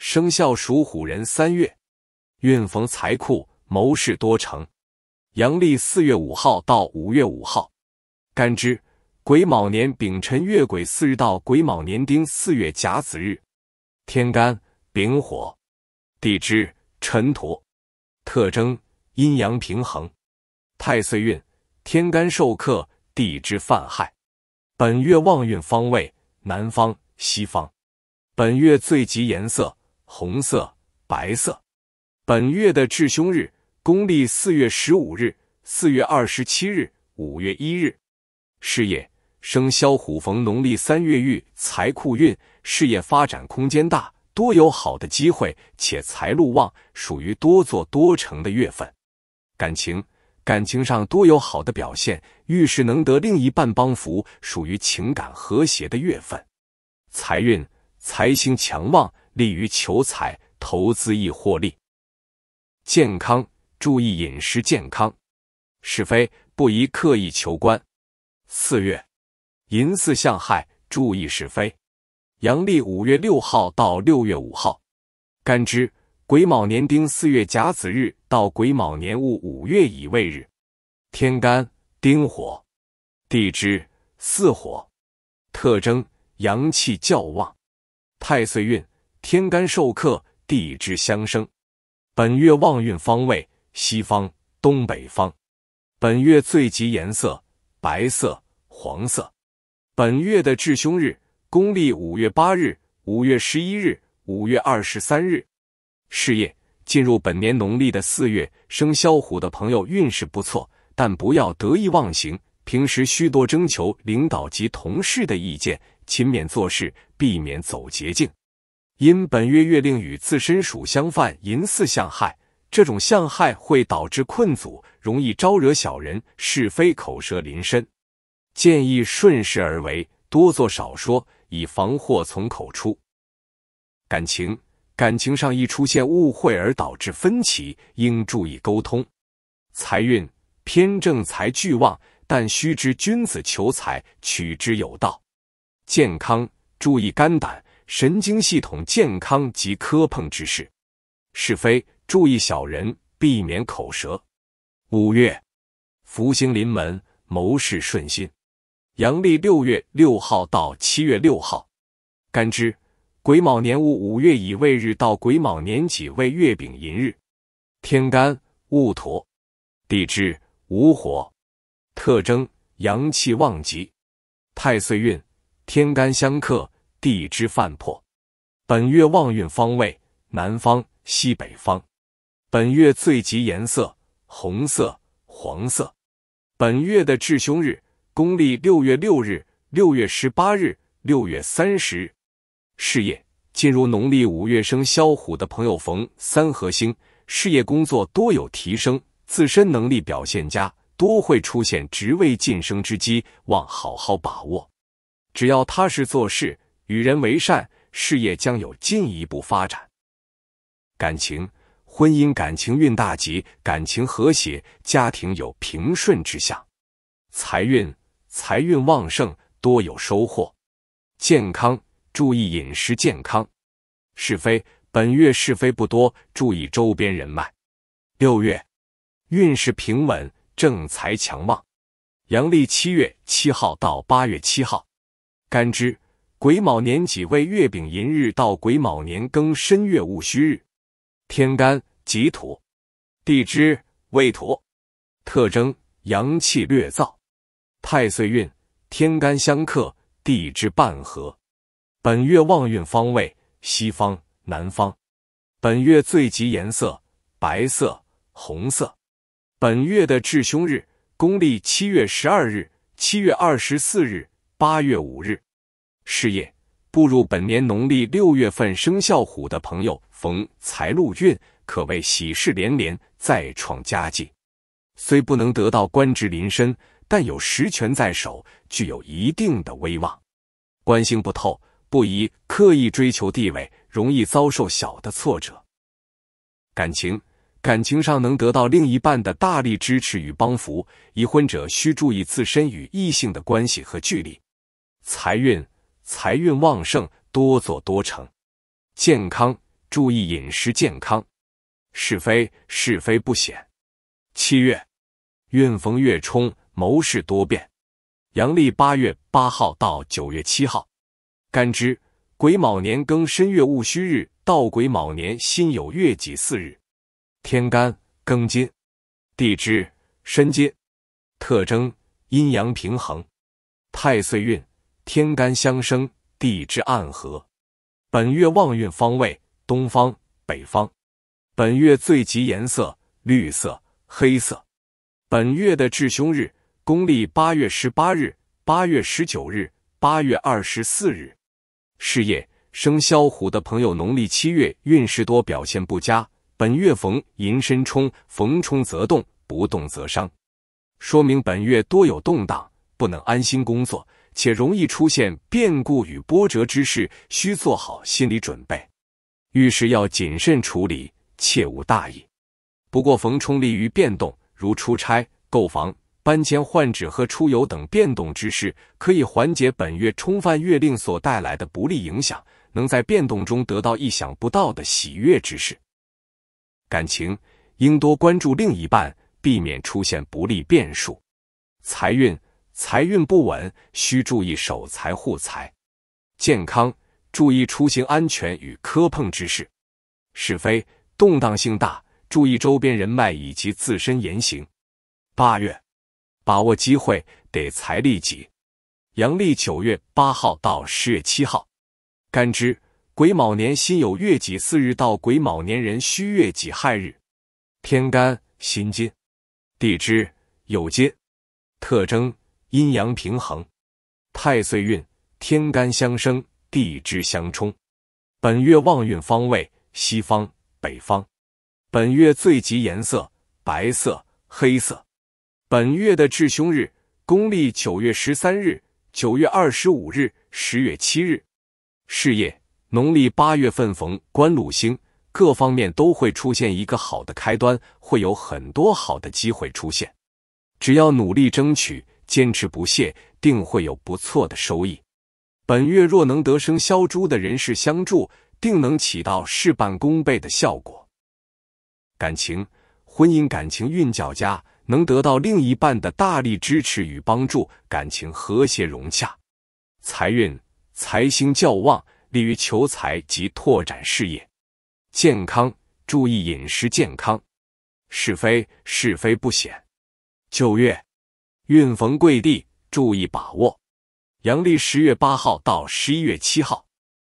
生肖属虎人三月，运逢财库，谋事多成。阳历四月五号到五月五号，干支癸卯年丙辰月癸巳日到癸卯年丁巳月甲子日。天干丙火，地支辰土，特征阴阳平衡。太岁运天干受克，地支犯害。本月旺运方位南方、西方。本月最吉颜色。红色、白色，本月的至凶日：公历四月十五日、四月二十七日、五月一日。事业：生肖虎逢农历三月遇财库运，事业发展空间大，多有好的机会，且财路旺，属于多做多成的月份。感情：感情上多有好的表现，遇事能得另一半帮扶，属于情感和谐的月份。财运：财星强旺。利于求财，投资亦获利。健康注意饮食健康，是非不宜刻意求官。四月，寅巳相害，注意是非。阳历五月六号到六月五号，干支癸卯年丁四月甲子日到癸卯年戊五月乙未日，天干丁火，地支巳火，特征阳气较旺，太岁运。天干受克，地支相生。本月旺运方位：西方、东北方。本月最吉颜色：白色、黄色。本月的至凶日：公历五月八日、五月十一日、五月二十三日。事业进入本年农历的四月，生肖虎的朋友运势不错，但不要得意忘形，平时需多征求领导及同事的意见，勤勉做事，避免走捷径。因本月月令与自身属相犯，寅巳相害，这种相害会导致困阻，容易招惹小人，是非口舌临身。建议顺势而为，多做少说，以防祸从口出。感情感情上易出现误会而导致分歧，应注意沟通。财运偏正财俱旺，但须知君子求财，取之有道。健康注意肝胆。神经系统健康及磕碰之事，是非注意小人，避免口舌。五月，福星临门，谋事顺心。阳历六月六号到七月六号，干支癸卯年戊五月乙未日到癸卯年己未月丙寅日，天干戊土，地支午火，特征阳气旺极，太岁运天干相克。地支犯破，本月旺运方位南方、西北方。本月最吉颜色红色、黄色。本月的至凶日：公历六月六日、六月十八日、六月三十日。事业：进入农历五月生肖虎的朋友逢三合星，事业工作多有提升，自身能力表现佳，多会出现职位晋升之机，望好好把握。只要踏实做事。与人为善，事业将有进一步发展；感情、婚姻感情运大吉，感情和谐，家庭有平顺之象；财运财运旺盛，多有收获；健康注意饮食健康；是非本月是非不多，注意周边人脉。六月运势平稳，正财强旺。阳历七月七号到八月七号，干支。癸卯年己未月丙寅日到癸卯年庚申月戊戌日，天干己土，地支未土，特征阳气略燥。太岁运天干相克，地支半合。本月旺运方位西方、南方。本月最吉颜色白色、红色。本月的至凶日：公历七月十二日、七月二十四日、八月五日。事业步入本年农历六月份生肖虎的朋友，逢财禄运，可谓喜事连连，再创佳绩。虽不能得到官职临身，但有实权在手，具有一定的威望。官星不透，不宜刻意追求地位，容易遭受小的挫折。感情感情上能得到另一半的大力支持与帮扶。已婚者需注意自身与异性的关系和距离。财运。财运旺盛，多做多成；健康注意饮食健康。是非是非不显。七月运逢月冲，谋事多变。阳历八月八号到九月七号。干支癸卯年庚申月戊戌日到癸卯年辛酉月己巳日。天干庚金，地支申金。特征阴阳平衡，太岁运。天干相生，地支暗合。本月旺运方位：东方、北方。本月最吉颜色：绿色、黑色。本月的至凶日：公历八月十八日、八月十九日、八月二十四日。事业：生肖虎的朋友，农历七月运势多表现不佳。本月逢寅申冲，逢冲则动，不动则伤，说明本月多有动荡，不能安心工作。且容易出现变故与波折之事，需做好心理准备，遇事要谨慎处理，切勿大意。不过逢冲利于变动，如出差、购房、搬迁、换址和出游等变动之事，可以缓解本月冲犯月令所带来的不利影响，能在变动中得到意想不到的喜悦之事。感情应多关注另一半，避免出现不利变数。财运。财运不稳，需注意守财护财；健康注意出行安全与磕碰之事；是非动荡性大，注意周边人脉以及自身言行。八月把握机会，得财利己。阳历九月八号到十月七号，干支癸卯年辛酉月己巳日到癸卯年人戌月己亥日，天干辛金，地支酉金，特征。阴阳平衡，太岁运天干相生，地支相冲。本月旺运方位西方、北方。本月最吉颜色白色、黑色。本月的至凶日：公历九月十三日、九月二十五日、十月七日。事业：农历八月份逢官禄星，各方面都会出现一个好的开端，会有很多好的机会出现，只要努力争取。坚持不懈，定会有不错的收益。本月若能得生肖猪的人士相助，定能起到事半功倍的效果。感情婚姻感情运较佳，能得到另一半的大力支持与帮助，感情和谐融洽。财运财星较旺，利于求财及拓展事业。健康注意饮食健康。是非是非不显。九月。运逢贵地，注意把握。阳历十月八号到十一月七号。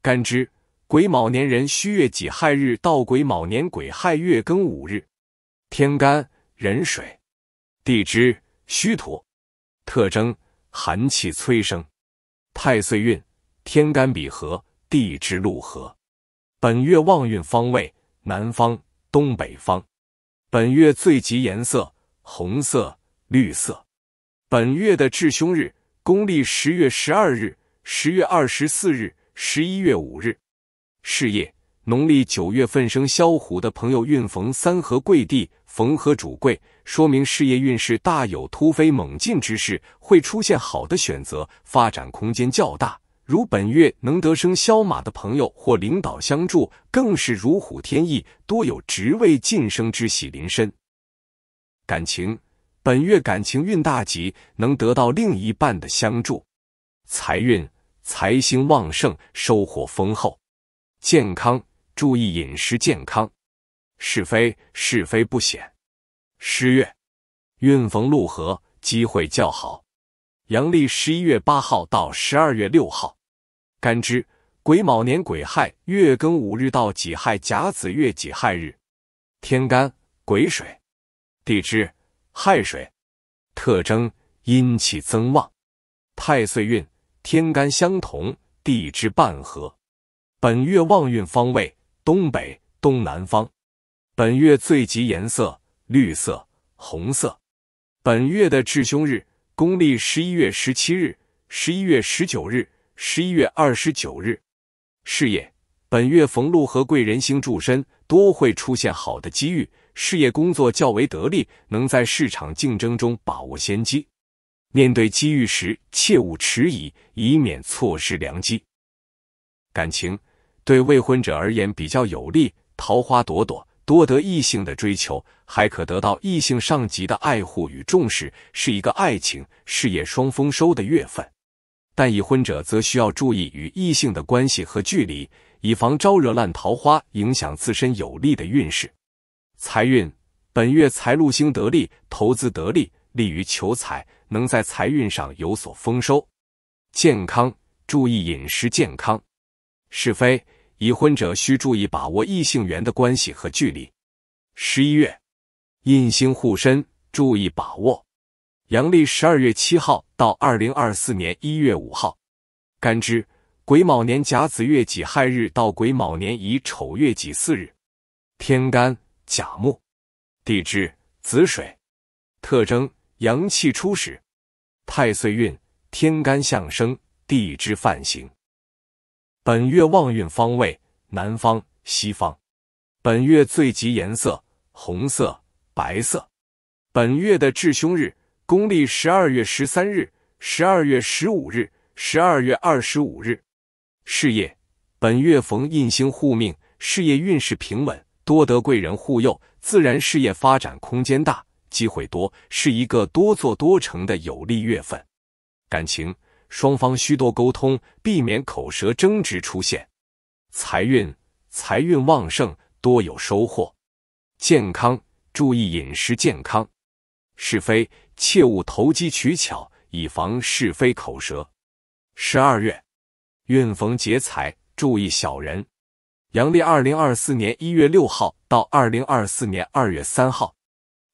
干支：癸卯年人戌月己亥日到癸卯年癸亥月庚午日。天干壬水，地支戌土。特征：寒气催生。太岁运，天干比合，地支禄合。本月旺运方位：南方、东北方。本月最吉颜色：红色、绿色。本月的至凶日，公历十月十二日、十月二十四日、十一月五日。事业，农历九月份生肖虎的朋友运逢三合贵地，逢合主贵，说明事业运势大有突飞猛进之势，会出现好的选择，发展空间较大。如本月能得生肖马的朋友或领导相助，更是如虎添翼，多有职位晋升之喜临身。感情。本月感情运大吉，能得到另一半的相助，财运财星旺盛，收获丰厚。健康注意饮食健康。是非是非不显。十月运逢禄合，机会较好。阳历十一月八号到十二月六号。干支癸卯年癸亥月庚五日到己亥甲子月己亥日。天干癸水，地支。亥水，特征阴气增旺，太岁运天干相同，地支半合。本月旺运方位东北、东南方。本月最吉颜色绿色、红色。本月的至凶日：公历十一月十七日、十一月十九日、十一月二十九日。事业本月逢禄和贵人星助身，多会出现好的机遇。事业工作较为得力，能在市场竞争中把握先机。面对机遇时，切勿迟疑，以免错失良机。感情对未婚者而言比较有利，桃花朵朵，多得异性的追求，还可得到异性上级的爱护与重视，是一个爱情事业双丰收的月份。但已婚者则需要注意与异性的关系和距离，以防招惹烂桃花，影响自身有利的运势。财运本月财禄星得利，投资得利，利于求财，能在财运上有所丰收。健康注意饮食健康。是非已婚者需注意把握异性缘的关系和距离。十一月印星护身，注意把握。阳历十二月七号到二零二四年一月五号。干支癸卯年甲子月己亥日到癸卯年乙丑月己巳日。天干。甲木，地支子水，特征阳气初始。太岁运天干相生，地支犯行。本月旺运方位南方、西方。本月最吉颜色红色、白色。本月的至凶日：公历十二月十三日、十二月十五日、十二月二十五日。事业本月逢印星护命，事业运势平稳。多得贵人护佑，自然事业发展空间大，机会多，是一个多做多成的有利月份。感情双方需多沟通，避免口舌争执出现。财运财运旺盛，多有收获。健康注意饮食健康。是非切勿投机取巧，以防是非口舌。十二月运逢劫财，注意小人。阳历二零二四年一月六号到二零二四年二月三号，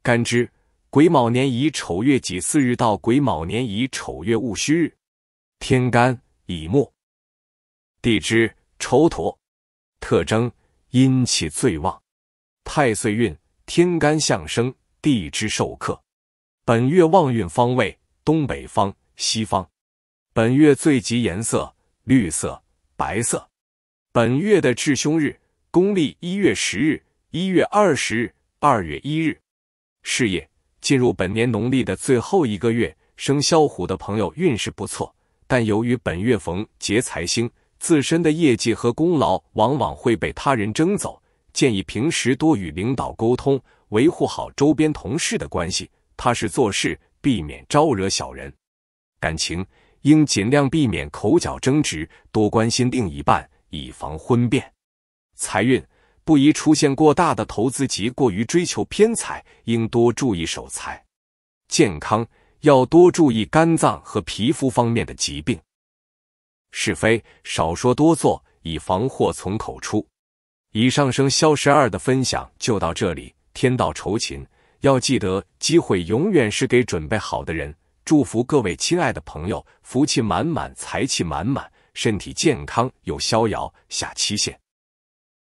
干支癸卯年乙丑月己巳日到癸卯年乙丑月戊戌日，天干乙木，地支丑土，特征阴气最旺，太岁运天干相生，地支受克。本月旺运方位东北方、西方，本月最吉颜色绿色、白色。本月的治凶日，公历一月十日、一月二十日、二月一日。事业进入本年农历的最后一个月，生肖虎的朋友运势不错，但由于本月逢劫财星，自身的业绩和功劳往往会被他人争走，建议平时多与领导沟通，维护好周边同事的关系。踏实做事，避免招惹小人。感情应尽量避免口角争执，多关心另一半。以防婚变，财运不宜出现过大的投资及过于追求偏财，应多注意守财。健康要多注意肝脏和皮肤方面的疾病。是非少说多做，以防祸从口出。以上生肖十二的分享就到这里。天道酬勤，要记得机会永远是给准备好的人。祝福各位亲爱的朋友，福气满满，财气满满。身体健康又逍遥，下期见。